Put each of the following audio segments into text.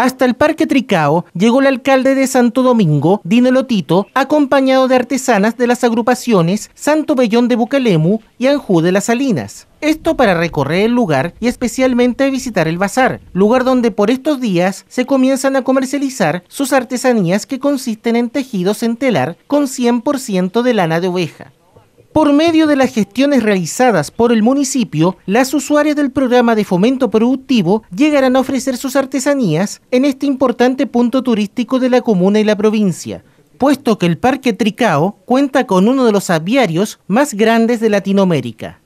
Hasta el Parque Tricao llegó el alcalde de Santo Domingo, Dino Lotito, acompañado de artesanas de las agrupaciones Santo Bellón de Bucalemu y Anjú de las Salinas. Esto para recorrer el lugar y especialmente visitar el bazar, lugar donde por estos días se comienzan a comercializar sus artesanías que consisten en tejidos en telar con 100% de lana de oveja. Por medio de las gestiones realizadas por el municipio, las usuarias del programa de fomento productivo llegarán a ofrecer sus artesanías en este importante punto turístico de la comuna y la provincia, puesto que el Parque Tricao cuenta con uno de los aviarios más grandes de Latinoamérica.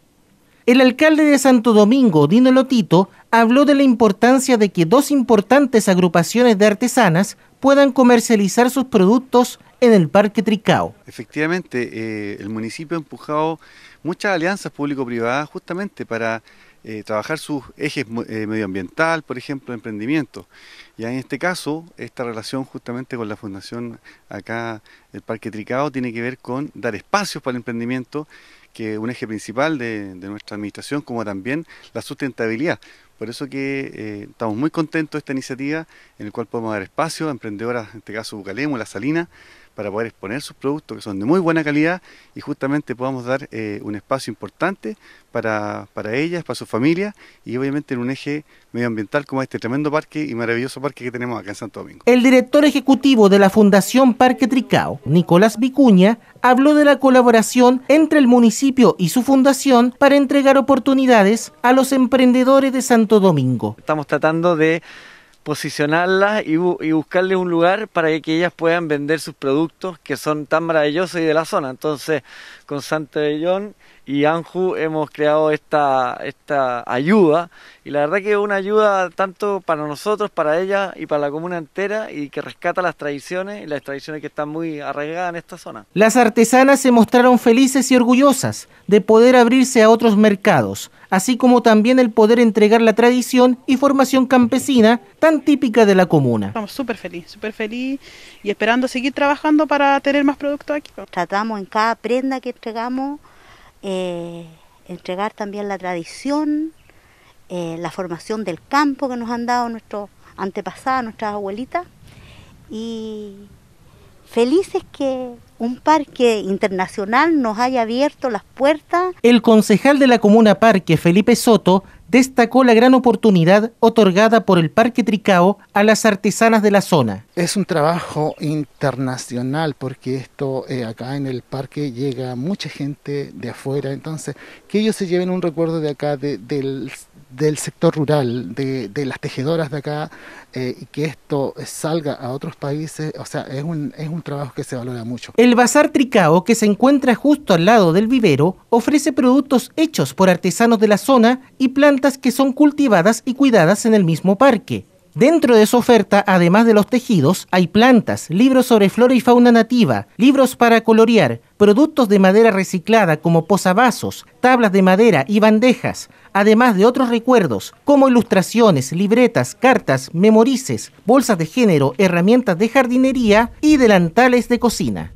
El alcalde de Santo Domingo, Dino Lotito, habló de la importancia de que dos importantes agrupaciones de artesanas puedan comercializar sus productos en el Parque Tricao. Efectivamente, eh, el municipio ha empujado muchas alianzas público-privadas justamente para eh, trabajar sus ejes eh, medioambiental, por ejemplo, emprendimiento. Y en este caso, esta relación justamente con la Fundación acá, el Parque Tricado, tiene que ver con dar espacios para el emprendimiento, que es un eje principal de nuestra administración, como también la sustentabilidad. Por eso que eh, estamos muy contentos de esta iniciativa en la cual podemos dar espacio a emprendedoras, en este caso Bucalemo, La Salina, para poder exponer sus productos que son de muy buena calidad y justamente podamos dar eh, un espacio importante para, para ellas, para sus familias y obviamente en un eje medioambiental como este tremendo parque y maravilloso parque que tenemos acá en Santo Domingo. El director ejecutivo de la Fundación Parque Tricao, Nicolás Vicuña, habló de la colaboración entre el municipio y su fundación para entregar oportunidades a los emprendedores de Santo Domingo. Estamos tratando de posicionarlas y, buscarles un lugar para que ellas puedan vender sus productos que son tan maravillosos y de la zona. Entonces, con Santo Domingo, y Anju hemos creado esta, esta ayuda y la verdad que es una ayuda tanto para nosotros, para ella y para la comuna entera y que rescata las tradiciones y las tradiciones que están muy arraigadas en esta zona. Las artesanas se mostraron felices y orgullosas de poder abrirse a otros mercados, así como también el poder entregar la tradición y formación campesina tan típica de la comuna. Estamos súper feliz, súper feliz y esperando seguir trabajando para tener más productos aquí. Tratamos en cada prenda que entregamos eh, entregar también la tradición, eh, la formación del campo que nos han dado nuestros antepasados, nuestras abuelitas, y felices que un parque internacional nos haya abierto las puertas. El concejal de la comuna Parque, Felipe Soto, destacó la gran oportunidad otorgada por el Parque Tricao a las artesanas de la zona. Es un trabajo internacional porque esto eh, acá en el parque llega mucha gente de afuera, entonces que ellos se lleven un recuerdo de acá del del sector rural, de, las tejedoras de acá, eh, y que esto salga a otros países, o sea, es un, es un trabajo que se valora mucho. El Bazar Tricao, que se encuentra justo al lado del vivero, ofrece productos hechos por artesanos de la zona y plantas que son cultivadas y cuidadas en el mismo parque. Dentro de su oferta, además de los tejidos, hay plantas, libros sobre flora y fauna nativa, libros para colorear, productos de madera reciclada como posavasos, tablas de madera y bandejas, además de otros recuerdos como ilustraciones, libretas, cartas, memorices, bolsas de género, herramientas de jardinería y delantales de cocina.